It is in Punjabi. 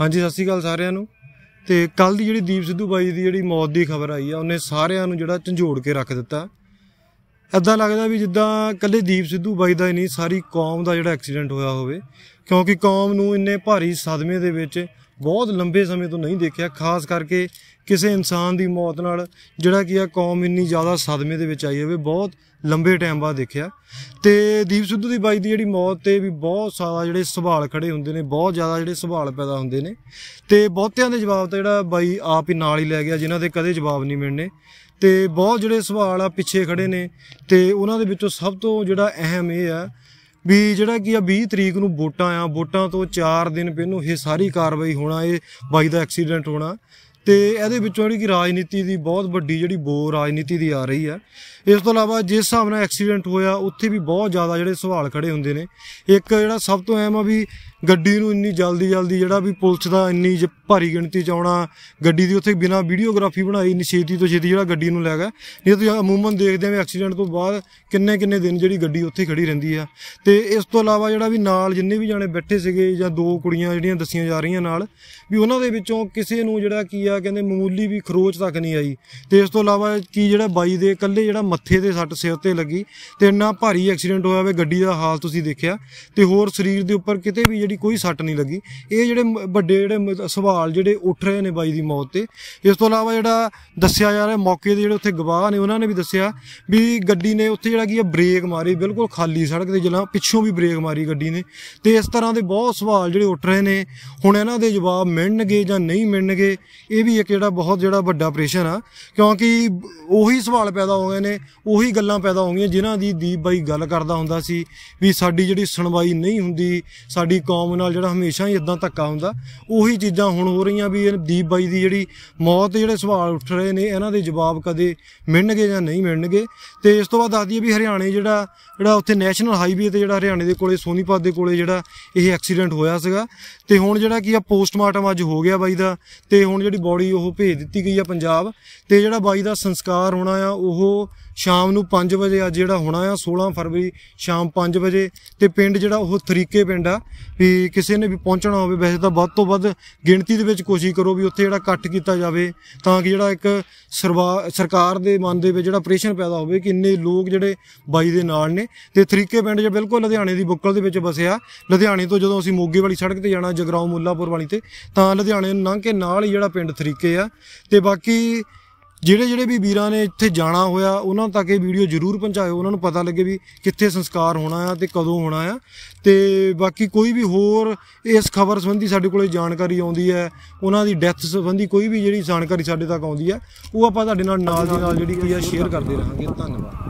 ਹਾਂਜੀ ਸਤਿ ਸ਼੍ਰੀ ਅਕਾਲ ਸਾਰਿਆਂ ਨੂੰ ਤੇ ਕੱਲ ਦੀ ਜਿਹੜੀ ਦੀਪ ਸਿੱਧੂ ਬਾਈ ਦੀ ਜਿਹੜੀ ਮੌਤ ਦੀ ਖਬਰ ਆਈ ਆ ਉਹਨੇ ਸਾਰਿਆਂ ਨੂੰ ਜਿਹੜਾ ਝੰਜੋੜ ਕੇ ਰੱਖ ਦਿੱਤਾ ਐਦਾਂ ਲੱਗਦਾ ਵੀ ਜਿੱਦਾਂ ਕੱਲੇ ਦੀਪ ਸਿੱਧੂ ਬਾਈ ਦਾ ਹੀ ਨਹੀਂ ਸਾਰੀ ਕੌਮ ਦਾ ਜਿਹੜਾ ਐਕਸੀਡੈਂਟ ਹੋਇਆ ਹੋਵੇ ਕਿਉਂਕਿ ਕੌਮ ਨੂੰ ਇੰਨੇ ਭਾਰੀ ਸਦਮੇ ਦੇ ਵਿੱਚ ਬਹੁਤ ਲੰਬੇ ਸਮੇਂ ਤੋਂ ਨਹੀਂ ਦੇਖਿਆ ਖਾਸ ਕਰਕੇ ਕਿਸੇ ਇਨਸਾਨ ਦੀ ਮੌਤ ਨਾਲ ਜਿਹੜਾ ਕਿ ਆ ਕੌਮ ਇੰਨੀ ਜ਼ਿਆਦਾ ਸਦਮੇ ਦੇ ਵਿੱਚ ਆਈ ਹੋਵੇ ਬਹੁਤ ਲੰਬੇ ਟਾਈਮ ਬਾਅਦ ਦੇਖਿਆ ਤੇ ਦੀਪ ਸਿੱਧੂ ਦੀ ਬਾਈ ਦੀ ਜਿਹੜੀ ਮੌਤ ਤੇ ਵੀ ਬਹੁਤ ਸਾਰਾ ਜਿਹੜੇ ਸਵਾਲ ਖੜੇ ਹੁੰਦੇ ਨੇ ਬਹੁਤ ਜ਼ਿਆਦਾ ਜਿਹੜੇ ਸਵਾਲ ਪੈਦਾ ਹੁੰਦੇ ਨੇ ਤੇ ਬਹੁਤਿਆਂ ਦੇ ਜਵਾਬ ਤਾਂ ਜਿਹੜਾ ਬਾਈ ਆਪ ਹੀ ਨਾਲ ਹੀ ਲੈ ਗਿਆ ਜਿਨ੍ਹਾਂ ਦੇ ਕਦੇ ਜਵਾਬ ਨਹੀਂ ਮਿਲਣੇ ਤੇ ਬਹੁਤ ਜਿਹੜੇ ਸਵਾਲ ਆ ਪਿੱਛੇ ਖੜੇ ਨੇ ਤੇ ਉਹਨਾਂ ਦੇ ਵਿੱਚੋਂ ਸਭ ਤੋਂ ਜਿਹੜਾ ਅਹਿਮ ਇਹ ਆ ਵੀ ਜਿਹੜਾ ਕੀ ਆ 20 ਤਰੀਕ ਨੂੰ ਵੋਟਾਂ ਆ ਵੋਟਾਂ ਤੋਂ 4 ਦਿਨ ਪਹਿਲਾਂ ਇਹ ਸਾਰੀ ਕਾਰਵਾਈ ਹੋਣਾ ਇਹ ਬਾਈ ਦਾ ਐਕਸੀਡੈਂਟ ਹੋਣਾ ਤੇ ਇਹਦੇ ਵਿੱਚੋਂ ਜਿਹੜੀ ਕਿ ਰਾਜਨੀਤੀ ਦੀ ਬਹੁਤ ਵੱਡੀ ਜਿਹੜੀ ਬੋ ਰਾਜਨੀਤੀ ਦੀ ਆ ਰਹੀ ਹੈ ਇਸ ਤੋਂ ਇਲਾਵਾ ਜਿਸ ਹਿਸਾਬ ਨਾਲ ਐਕਸੀਡੈਂਟ ਹੋਇਆ ਉੱਥੇ ਵੀ ਬਹੁਤ ਜ਼ਿਆਦਾ ਜਿਹੜੇ ਸਵਾਲ ਖੜੇ ਹੁੰਦੇ ਨੇ ਇੱਕ ਜਿਹੜਾ ਸਭ ਤੋਂ ਅਹਿਮ ਆ ਵੀ ਗੱਡੀ ਨੂੰ ਇੰਨੀ ਜਲਦੀ ਜਲਦੀ ਜਿਹੜਾ ਵੀ ਪੁਲਿਸ ਦਾ ਇੰਨੀ ਭਾਰੀ ਗਿਣਤੀ ਚ ਆਉਣਾ ਗੱਡੀ ਦੀ ਉੱਥੇ ਬਿਨਾ ਵੀਡੀਓਗ੍ਰਾਫੀ ਬਣਾਈ ਇੰਨੀ ਛੇਤੀ ਤੋਂ ਛੇਤੀ ਜਿਹੜਾ ਗੱਡੀ ਨੂੰ ਲੈ ਗਿਆ ਨਹੀਂ ਤੁਸੀਂ ਅਮੂਮਨ ਦੇਖਦੇ ਆ ਐਕਸੀਡੈਂਟ ਤੋਂ ਬਾਅਦ ਕਿੰਨੇ ਕਿੰਨੇ ਦਿਨ ਜਿਹੜੀ ਗੱਡੀ ਉੱਥੇ ਖੜੀ ਰਹਿੰਦੀ ਆ ਤੇ ਇਸ ਤੋਂ ਇਲਾਵਾ ਜਿਹੜਾ ਵੀ ਨਾਲ ਜਿੰਨੇ ਵੀ ਜਾਣੇ ਬੈਠੇ ਸੀਗੇ ਜਾਂ ਦੋ ਕੁੜੀਆਂ ਜਿਹੜੀਆਂ ਦੱਸੀਆਂ ਜਾ ਰਹੀਆਂ ਨਾਲ ਵੀ ਉਹਨਾਂ ਦੇ ਵਿੱਚੋਂ ਕਿਸੇ ਨੂੰ ਜਿਹੜਾ ਕੀ ਆ ਆ ਕਹਿੰਦੇ ਮਾਮੂਲੀ ਵੀ ਖਰੋਚ ਤੱਕ ਨਹੀਂ ਆਈ ਤੇ ਇਸ ਤੋਂ ਇਲਾਵਾ ਕੀ ਜਿਹੜਾ ਬਾਈ ਦੇ ਇਕੱਲੇ ਜਿਹੜਾ ਮੱਥੇ ਦੇ ਸੱਟ ਸਿਰ ਤੇ ਲੱਗੀ ਤੇ ਇੰਨਾ ਭਾਰੀ ਐਕਸੀਡੈਂਟ ਹੋਇਆ ਵੇ ਗੱਡੀ ਦਾ ਹਾਲ ਤੁਸੀਂ ਦੇਖਿਆ ਤੇ ਹੋਰ ਸਰੀਰ ਦੇ ਉੱਪਰ ਕਿਤੇ ਵੀ ਜਿਹੜੀ ਕੋਈ ਸੱਟ ਨਹੀਂ ਲੱਗੀ ਇਹ ਜਿਹੜੇ ਵੱਡੇ ਜਿਹੜੇ ਸਵਾਲ ਜਿਹੜੇ ਉੱਠ ਰਹੇ ਨੇ ਬਾਈ ਦੀ ਮੌਤ ਤੇ ਇਸ ਤੋਂ ਇਲਾਵਾ ਜਿਹੜਾ ਦੱਸਿਆ ਜਾ ਰਿਹਾ ਮੌਕੇ ਦੇ ਜਿਹੜੇ ਉੱਥੇ ਗਵਾਹ ਨੇ ਉਹਨਾਂ ਨੇ ਵੀ ਦੱਸਿਆ ਵੀ ਗੱਡੀ ਨੇ ਉੱਥੇ ਜਿਹੜਾ ਕੀ ਹੈ ਬ੍ਰੇਕ ਮਾਰੀ ਬਿਲਕੁਲ ਖਾਲੀ ਸੜਕ ਤੇ ਜਲਾ ਪਿੱਛੋਂ ਵੀ ਬ੍ਰੇਕ ਮਾਰੀ ਗੱਡੀ ਨੇ ਤੇ ਇਸ ਤਰ੍ਹਾਂ ਦੇ ਬਹੁਤ ਸਵਾਲ ਜਿਹੜੇ ਉੱਠ ਰਹੇ ਨੇ ਹੁਣ ਇਹਨਾਂ ਦੇ ਜਵਾਬ ਮਿਲਣਗੇ ਜਾਂ ਨਹੀਂ ਮਿਲਣਗੇ ਇਹ ਵੀ ਇੱਕ ਜਿਹੜਾ ਬਹੁਤ ਜਿਹੜਾ ਵੱਡਾ ਆਪਰੇਸ਼ਨ ਆ ਕਿਉਂਕਿ ਉਹੀ ਸਵਾਲ ਪੈਦਾ ਹੋ ਗਏ ਨੇ ਉਹੀ ਗੱਲਾਂ ਪੈਦਾ ਹੋ ਗਈਆਂ ਜਿਨ੍ਹਾਂ ਦੀ ਦੀਪ ਬਾਈ ਗੱਲ ਕਰਦਾ ਹੁੰਦਾ ਸੀ ਵੀ ਸਾਡੀ ਜਿਹੜੀ ਸੁਣਵਾਈ ਨਹੀਂ ਹੁੰਦੀ ਸਾਡੀ ਕੌਮ ਨਾਲ ਜਿਹੜਾ ਹਮੇਸ਼ਾ ਹੀ ਇਦਾਂ ਧੱਕਾ ਹੁੰਦਾ ਉਹੀ ਚੀਜ਼ਾਂ ਹੁਣ ਹੋ ਰਹੀਆਂ ਵੀ ਦੀਪ ਬਾਈ ਦੀ ਜਿਹੜੀ ਮੌਤ ਦੇ ਜਿਹੜੇ ਸਵਾਲ ਉੱਠ ਰਹੇ ਨੇ ਇਹਨਾਂ ਦੇ ਜਵਾਬ ਕਦੇ ਮਿਲਣਗੇ ਜਾਂ ਨਹੀਂ ਮਿਲਣਗੇ ਤੇ ਇਸ ਤੋਂ ਬਾਅਦ ਦੱਸ ਦਈਏ ਵੀ ਹਰਿਆਣੇ ਜਿਹੜਾ ਜਿਹੜਾ ਉੱਥੇ ਨੈਸ਼ਨਲ ਹਾਈਵੇ ਤੇ ਜਿਹੜਾ ਹਰਿਆਣੇ ਦੇ ਕੋਲੇ ਸੋਨੀਪਤ ਦੇ ਕੋਲੇ ਜਿਹੜਾ ਇਹ ਐਕਸੀਡੈਂਟ ਹੋਇਆ ਸੀਗਾ ਤੇ ਹੁਣ ਜਿਹੜਾ ਕੀ ਆ ਪੋਸਟਮਾਰਟਮ ਅੱਜ ਹੋ ਗਿਆ ਬਾਈ ਦਾ ਤੇ ਹੁਣ ਜਿਹੜੀ ਬੋਡੀ ਉਹ ਭੇਜ ਦਿੱਤੀ ਗਈ ਆ ਪੰਜਾਬ ਤੇ ਜਿਹੜਾ ਬਾਈ ਦਾ ਸੰਸਕਾਰ ਹੋਣਾ ਆ ਉਹ ਸ਼ਾਮ ਨੂੰ 5 ਵਜੇ ਅੱਜ ਜਿਹੜਾ ਹੋਣਾ ਆ 16 ਫਰਵਰੀ ਸ਼ਾਮ 5 ਵਜੇ ਤੇ ਪਿੰਡ ਜਿਹੜਾ ਉਹ ਤਰੀਕੇ ਪਿੰਡ ਆ ਵੀ ਕਿਸੇ ਨੇ ਵੀ ਪਹੁੰਚਣਾ ਹੋਵੇ ਵੈਸੇ ਤਾਂ ਵੱਧ ਤੋਂ ਵੱਧ ਗਿਣਤੀ ਦੇ ਵਿੱਚ ਕੋਸ਼ਿਸ਼ ਕਰੋ ਵੀ ਉੱਥੇ ਜਿਹੜਾ ਕੱਟ ਕੀਤਾ ਜਾਵੇ ਤਾਂ ਕਿ ਜਿਹੜਾ ਇੱਕ ਸਰਕਾਰ ਦੇ ਮਨ ਦੇ ਵਿੱਚ ਜਿਹੜਾ ਪ੍ਰੈਸ਼ਰ ਪੈਦਾ ਹੋਵੇ ਕਿ ਇੰਨੇ ਲੋਕ ਜਿਹੜੇ ਬਾਈ ਦੇ ਨਾਲ ਨੇ ਤੇ ਤਰੀਕੇ ਪਿੰਡ ਜੇ ਬਿਲਕੁਲ ਲੁਧਿਆਣੇ ਦੀ ਬੁੱਕਲ ਦੇ ਵਿੱਚ ਵਸਿਆ ਲੁਧਿਆਣੇ ਤੋਂ ਜਦੋਂ ਅਸੀਂ ਮੋਗੇ ਵਾਲੀ ਸੜਕ ਤੇ ਜਾਣਾ ਜਗਰਾਉ ਮੁੱਲਾਪੁਰ ਵਾਲੀ ਤੇ ਤਾਂ ਲੁਧਿਆਣੇ ਨੂੰ ਲੰਘ ਕੇ ਨਾਲ ਹੀ ਜਿਹੜਾ ਪਿੰਡ ਤਰੀਕੇ ਆ ਤੇ ਬਾਕੀ ਜਿਹੜੇ ਜਿਹੜੇ ਵੀ ਵੀਰਾਂ ਨੇ ਇੱਥੇ ਜਾਣਾ ਹੋਇਆ ਉਹਨਾਂ ਤੱਕ ਇਹ ਵੀਡੀਓ ਜ਼ਰੂਰ ਪਹੁੰਚਾਇਓ ਉਹਨਾਂ ਨੂੰ ਪਤਾ ਲੱਗੇ ਵੀ ਕਿੱਥੇ ਸੰਸਕਾਰ ਹੋਣਾ ਆ ਤੇ ਕਦੋਂ ਹੋਣਾ ਆ ਤੇ ਬਾਕੀ ਕੋਈ ਵੀ ਹੋਰ ਇਸ ਖਬਰ ਸੰਬੰਧੀ ਸਾਡੇ ਕੋਲੇ ਜਾਣਕਾਰੀ ਆਉਂਦੀ ਹੈ ਉਹਨਾਂ ਦੀ ਡੈਥ ਸੰਬੰਧੀ ਕੋਈ ਵੀ ਜਿਹੜੀ ਜਾਣਕਾਰੀ ਸਾਡੇ ਤੱਕ ਆਉਂਦੀ ਹੈ ਉਹ ਆਪਾਂ ਤੁਹਾਡੇ ਨਾਲ ਨਾਲ ਦੀ ਨਾਲ ਜਿਹੜੀ ਕੀ ਆ ਸ਼ੇਅਰ ਕਰਦੇ ਰਹਾਂਗੇ ਧੰਨਵਾਦ